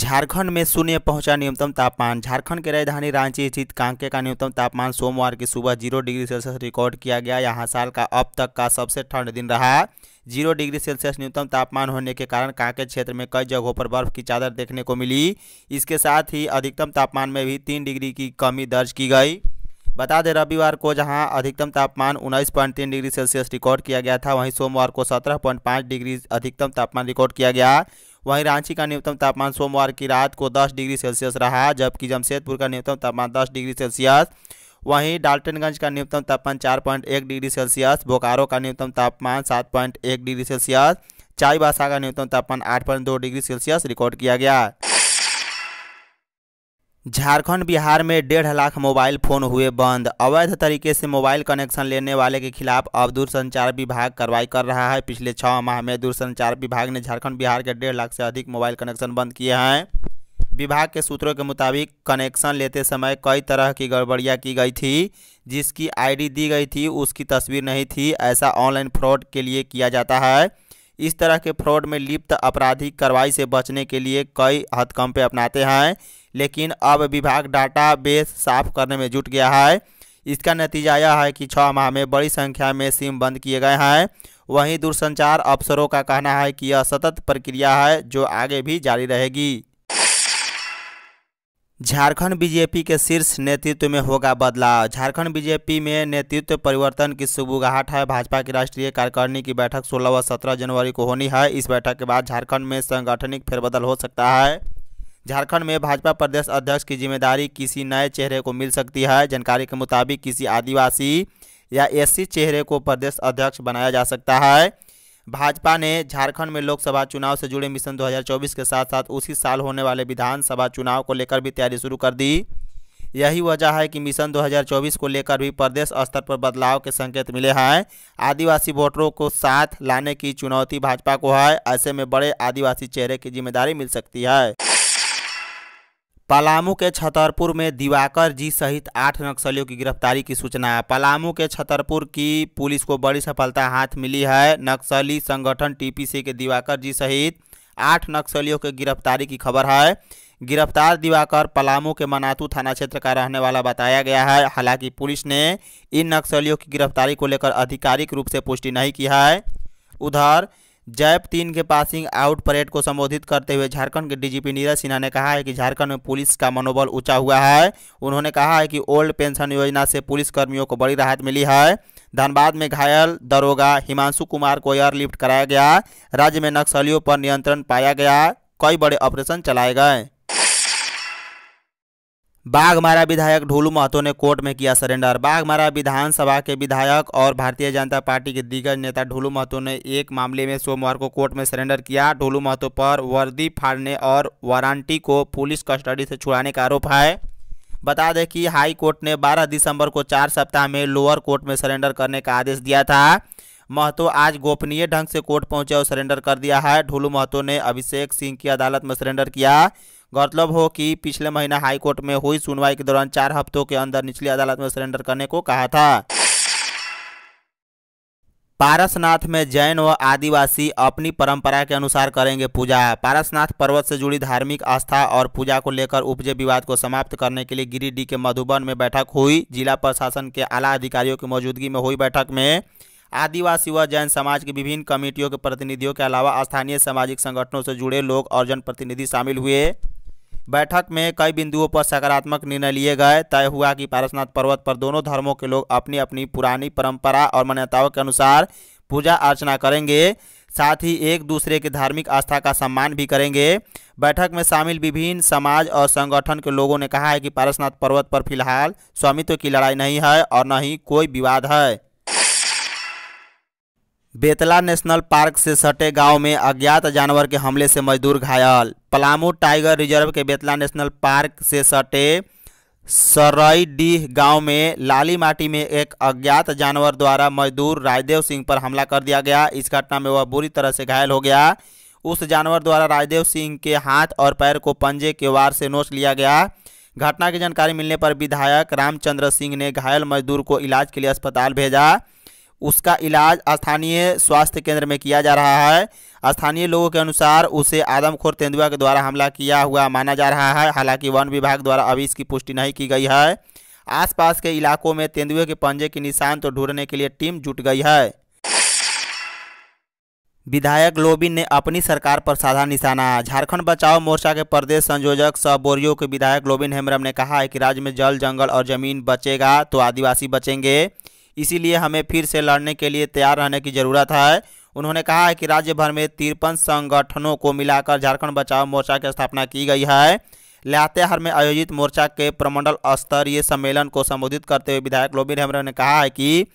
झारखंड में शून्य पहुंचा न्यूनतम तापमान झारखंड की राजधानी रांची स्थित कांके का न्यूनतम तापमान सोमवार की सुबह जीरो डिग्री सेल्सियस रिकॉर्ड किया गया यहाँ साल का अब तक का सबसे ठंड दिन रहा जीरो डिग्री सेल्सियस न्यूनतम तापमान होने के कारण कांके क्षेत्र में कई जगहों पर बर्फ की चादर देखने को मिली इसके साथ ही अधिकतम तापमान में भी तीन डिग्री की कमी दर्ज की गई बता दें रविवार को जहां अधिकतम तापमान उन्नीस पॉइंट तीन डिग्री सेल्सियस रिकॉर्ड किया गया था वहीं सोमवार को सत्रह पॉइंट पाँच डिग्री अधिकतम तापमान रिकॉर्ड किया गया वहीं रांची का न्यूनतम तापमान सोमवार की रात को दस डिग्री सेल्सियस रहा जबकि जमशेदपुर का न्यूनतम तापमान दस डिग्री सेल्सियस वहीं डाल्टनगंज का न्यूनतम तापमान चार पॉइंट एक डिग्री सेल्सियस बोकारो का न्यूनतम तापमान सात पॉइंट एक डिग्री सेल्सियस चाईबासा का न्यूनतम तापमान आठ पॉइंट दो डिग्री सेल्सियस रिकॉर्ड किया गया झारखंड बिहार में डेढ़ लाख मोबाइल फोन हुए बंद अवैध तरीके से मोबाइल कनेक्शन लेने वाले के खिलाफ अब दूरसंचार विभाग कार्रवाई कर रहा है पिछले छः माह में दूरसंचार विभाग ने झारखंड बिहार के डेढ़ लाख से अधिक मोबाइल कनेक्शन बंद किए हैं विभाग के सूत्रों के मुताबिक कनेक्शन लेते समय कई तरह की गड़बड़ियाँ की गई थी जिसकी आईडी दी गई थी उसकी तस्वीर नहीं थी ऐसा ऑनलाइन फ्रॉड के लिए किया जाता है इस तरह के फ्रॉड में लिप्त आपराधिक कार्रवाई से बचने के लिए कई हथकंपे अपनाते हैं लेकिन अब विभाग डाटा बेस साफ करने में जुट गया है इसका नतीजा यह है कि छः माह में बड़ी संख्या में सिम बंद किए गए हैं वहीं दूरसंचार अफसरों का कहना है कि यह सतत प्रक्रिया है जो आगे भी जारी रहेगी झारखंड बीजेपी के शीर्ष नेतृत्व में होगा बदलाव झारखंड बीजेपी में नेतृत्व परिवर्तन की सुबुगाहट है भाजपा की राष्ट्रीय कार्यकारिणी की बैठक 16 व 17 जनवरी को होनी है इस बैठक के बाद झारखंड में सांगठनिक फेरबदल हो सकता है झारखंड में भाजपा प्रदेश अध्यक्ष की जिम्मेदारी किसी नए चेहरे को मिल सकती है जानकारी के मुताबिक किसी आदिवासी या एससी चेहरे को प्रदेश अध्यक्ष बनाया जा सकता है भाजपा ने झारखंड में लोकसभा चुनाव से जुड़े मिशन 2024 के साथ साथ उसी साल होने वाले विधानसभा चुनाव को लेकर भी तैयारी शुरू कर दी यही वजह है कि मिशन 2024 को लेकर भी प्रदेश स्तर पर बदलाव के संकेत मिले हैं आदिवासी वोटरों को साथ लाने की चुनौती भाजपा को है ऐसे में बड़े आदिवासी चेहरे की जिम्मेदारी मिल सकती है पलामू के छतरपुर में दिवाकर जी सहित आठ नक्सलियों की गिरफ्तारी की सूचना है पलामू के छतरपुर की पुलिस को बड़ी सफलता हाथ मिली है नक्सली संगठन टीपीसी के दिवाकर जी सहित आठ नक्सलियों के गिरफ्तारी की खबर है गिरफ्तार दिवाकर पलामू के मनातू थाना क्षेत्र का रहने वाला बताया गया है हालांकि पुलिस ने इन नक्सलियों की गिरफ्तारी को लेकर आधिकारिक रूप से पुष्टि नहीं की है उधर जैप तीन के पासिंग आउट परेड को संबोधित करते हुए झारखंड के डीजीपी नीरज सिन्हा ने कहा है कि झारखंड में पुलिस का मनोबल ऊंचा हुआ है उन्होंने कहा है कि ओल्ड पेंशन योजना से पुलिस कर्मियों को बड़ी राहत मिली है धनबाद में घायल दरोगा हिमांशु कुमार को एयरलिफ्ट कराया गया राज्य में नक्सलियों पर नियंत्रण पाया गया कई बड़े ऑपरेशन चलाए गए बाघमारा विधायक ढोलू महतो ने कोर्ट में किया सरेंडर बाघमारा विधानसभा के विधायक और भारतीय जनता पार्टी के दिग्गज नेता ढोलू महतो ने एक मामले में सोमवार को कोर्ट में सरेंडर किया ढोलू महतो पर वर्दी फाड़ने और वारंटी को पुलिस कस्टडी से छुड़ाने का आरोप है बता दें कि हाई कोर्ट ने 12 दिसंबर को चार सप्ताह में लोअर कोर्ट में सरेंडर करने का आदेश दिया था महतो आज गोपनीय ढंग से कोर्ट पहुंचे और सरेंडर कर दिया है ढोलू महतो ने अभिषेक सिंह की अदालत में सरेंडर किया गौरतलब हो कि पिछले महीना हाईकोर्ट में हुई सुनवाई के दौरान चार हफ्तों के अंदर निचली अदालत में सरेंडर करने को कहा था पारसनाथ में जैन व आदिवासी अपनी परंपरा के अनुसार करेंगे पूजा पारसनाथ पर्वत से जुड़ी धार्मिक आस्था और पूजा को लेकर उपजे विवाद को समाप्त करने के लिए गिरिडीह के मधुबन में बैठक हुई जिला प्रशासन के आला अधिकारियों की मौजूदगी में हुई बैठक में आदिवासी व जैन समाज की विभिन्न कमेटियों के प्रतिनिधियों के अलावा स्थानीय सामाजिक संगठनों से जुड़े लोग और जनप्रतिनिधि शामिल हुए बैठक में कई बिंदुओं पर सकारात्मक निर्णय लिए गए तय हुआ कि पारसनाथ पर्वत पर दोनों धर्मों के लोग अपनी अपनी पुरानी परंपरा और मान्यताओं के अनुसार पूजा अर्चना करेंगे साथ ही एक दूसरे के धार्मिक आस्था का सम्मान भी करेंगे बैठक में शामिल विभिन्न समाज और संगठन के लोगों ने कहा है कि पारसनाथ पर्वत पर फिलहाल स्वामित्व की लड़ाई नहीं है और न ही कोई विवाद है बेतला नेशनल पार्क से सटे गांव में अज्ञात जानवर के हमले से मजदूर घायल पलामू टाइगर रिजर्व के बेतला नेशनल पार्क से सटे सरईडीह गांव में लाली माटी में एक अज्ञात जानवर द्वारा मजदूर राजदेव सिंह पर हमला कर दिया गया इस घटना में वह बुरी तरह से घायल हो गया उस जानवर द्वारा राजदेव सिंह के हाथ और पैर को पंजे के वार से नोच लिया गया घटना की जानकारी मिलने पर विधायक रामचंद्र सिंह ने घायल मजदूर को इलाज के लिए अस्पताल भेजा उसका इलाज स्थानीय स्वास्थ्य केंद्र में किया जा रहा है स्थानीय लोगों के अनुसार उसे आदमखोर तेंदुआ के द्वारा हमला किया हुआ माना जा रहा है हालांकि वन विभाग द्वारा अभी इसकी पुष्टि नहीं की गई है आसपास के इलाकों में तेंदुए के पंजे के निशान तो ढूंढने के लिए टीम जुट गई है विधायक लोबिन ने अपनी सरकार पर साधा निशाना झारखंड बचाओ मोर्चा के प्रदेश संयोजक सह बोरियो के विधायक लोबिन हेम्ब्रम ने कहा है कि राज्य में जल जंगल और जमीन बचेगा तो आदिवासी बचेंगे इसीलिए हमें फिर से लड़ने के लिए तैयार रहने की ज़रूरत है उन्होंने कहा है कि राज्य भर में तिरपन संगठनों को मिलाकर झारखंड बचाओ मोर्चा की स्थापना की गई है लातेहार में आयोजित मोर्चा के प्रमंडल स्तरीय सम्मेलन को संबोधित करते हुए विधायक लोबी हेमरा ने कहा है कि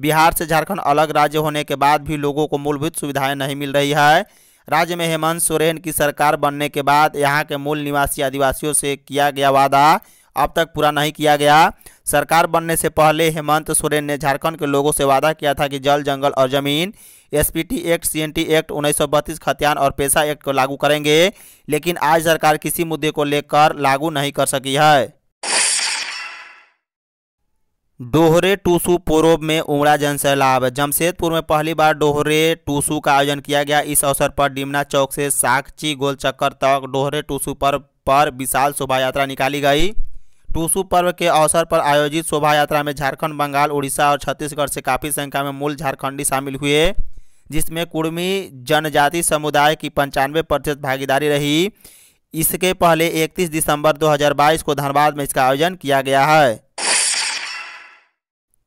बिहार से झारखंड अलग राज्य होने के बाद भी लोगों को मूलभूत सुविधाएं नहीं मिल रही है राज्य में हेमंत सोरेन की सरकार बनने के बाद यहाँ के मूल निवासी आदिवासियों से किया गया वादा अब तक पूरा नहीं किया गया सरकार बनने से पहले हेमंत सोरेन ने झारखंड के लोगों से वादा किया था कि जल जंगल और जमीन एसपीटी एक्ट सीएनटी एक्ट उन्नीस खतियान और पेशा एक्ट को लागू करेंगे लेकिन आज सरकार किसी मुद्दे को लेकर लागू नहीं कर सकी है डोहरे टूसू पूर्व में उमड़ा जनसैलाब जमशेदपुर में पहली बार डोहरे टूसू का आयोजन किया गया इस अवसर पर डिमना चौक से साक्षी गोलचक्कर तक डोहरे टूसू पर पर विशाल शोभा यात्रा निकाली गई टूसू पर्व के अवसर पर आयोजित शोभा यात्रा में झारखंड बंगाल उड़ीसा और छत्तीसगढ़ से काफ़ी संख्या में मूल झारखंडी शामिल हुए जिसमें कुर्मी जनजाति समुदाय की पंचानवे प्रतिशत भागीदारी रही इसके पहले 31 दिसंबर 2022 को धनबाद में इसका आयोजन किया गया है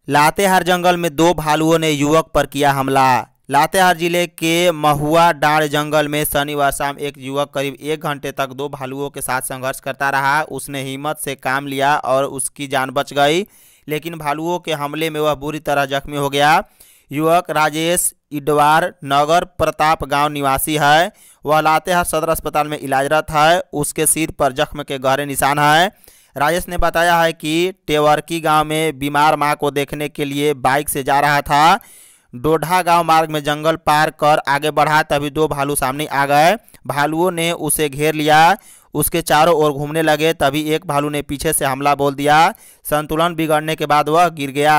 लातेहार जंगल में दो भालुओं ने युवक पर किया हमला लातेहार जिले के महुआ डांड जंगल में शनिवार शाम एक युवक करीब एक घंटे तक दो भालुओं के साथ संघर्ष करता रहा उसने हिम्मत से काम लिया और उसकी जान बच गई लेकिन भालुओं के हमले में वह बुरी तरह जख्मी हो गया युवक राजेश इडवार नगर प्रताप गांव निवासी है वह लातेहार सदर अस्पताल में इलाजरत है उसके सिर पर जख्म के गहरे निशान हैं राजेश ने बताया है कि टेवरकी गांव में बीमार मां को देखने के लिए बाइक से जा रहा था डोढ़ा गांव मार्ग में जंगल पार कर आगे बढ़ा तभी दो भालू सामने आ गए भालुओं ने उसे घेर लिया उसके चारों ओर घूमने लगे तभी एक भालू ने पीछे से हमला बोल दिया संतुलन बिगड़ने के बाद वह गिर गया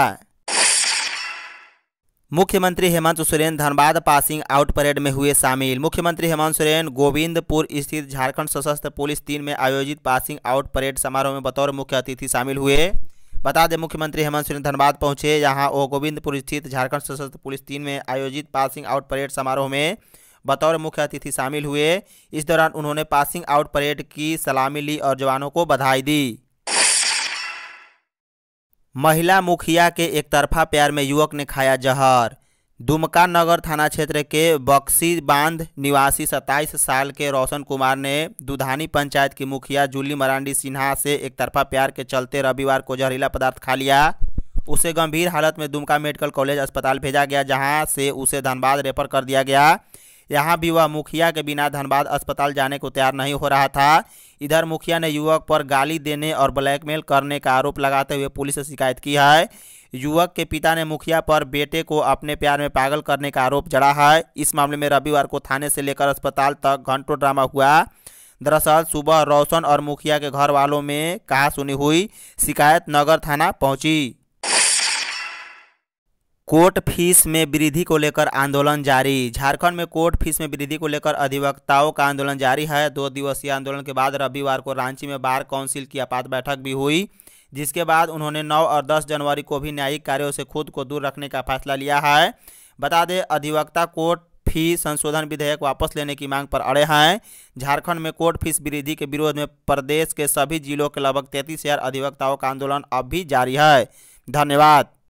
मुख्यमंत्री Hemant Soren Dhanbad passing out parade में हुए शामिल मुख्यमंत्री हेमंत सोरेन गोविंदपुर स्थित झारखंड सशस्त्र पुलिस तीन में आयोजित पासिंग आउट परेड समारोह में बतौर मुख्य अतिथि शामिल हुए बता दें मुख्यमंत्री हेमंत सोरेन धनबाद पहुंचे यहाँ ओ गोविंदपुर स्थित झारखंड सशस्त्र पुलिस तीन में आयोजित पासिंग आउट परेड समारोह में बतौर मुख्य अतिथि शामिल हुए इस दौरान उन्होंने पासिंग आउट परेड की सलामी ली और जवानों को बधाई दी महिला मुखिया के एकतरफा प्यार में युवक ने खाया जहर दुमका नगर थाना क्षेत्र के बक्सी बांध निवासी 27 साल के रोशन कुमार ने दुधानी पंचायत की मुखिया जूली मरांडी सिन्हा से एक तरफा प्यार के चलते रविवार को जहरीला पदार्थ खा लिया उसे गंभीर हालत में दुमका मेडिकल कॉलेज अस्पताल भेजा गया जहां से उसे धनबाद रेफर कर दिया गया यहाँ भी वह मुखिया के बिना धनबाद अस्पताल जाने को तैयार नहीं हो रहा था इधर मुखिया ने युवक पर गाली देने और ब्लैकमेल करने का आरोप लगाते हुए पुलिस से शिकायत की है युवक के पिता ने मुखिया पर बेटे को अपने प्यार में पागल करने का आरोप जड़ा है इस मामले में रविवार को थाने से लेकर अस्पताल तक घंटों ड्रामा हुआ दरअसल सुबह रोशन और मुखिया के घर वालों में कहा सुनी हुई शिकायत नगर थाना पहुंची कोर्ट फीस में वृद्धि को लेकर आंदोलन जारी झारखंड में कोर्ट फीस में वृद्धि को लेकर अधिवक्ताओं का आंदोलन जारी है दो दिवसीय आंदोलन के बाद रविवार को रांची में बार काउंसिल की आपात बैठक भी हुई जिसके बाद उन्होंने 9 और 10 जनवरी को भी न्यायिक कार्यों से खुद को दूर रखने का फैसला लिया है बता दें अधिवक्ता कोर्ट फी संशोधन विधेयक वापस लेने की मांग पर अड़े हैं झारखंड में कोर्ट फीस वृद्धि के विरोध में प्रदेश के सभी जिलों के लगभग तैंतीस हजार अधिवक्ताओं का आंदोलन अब भी जारी है धन्यवाद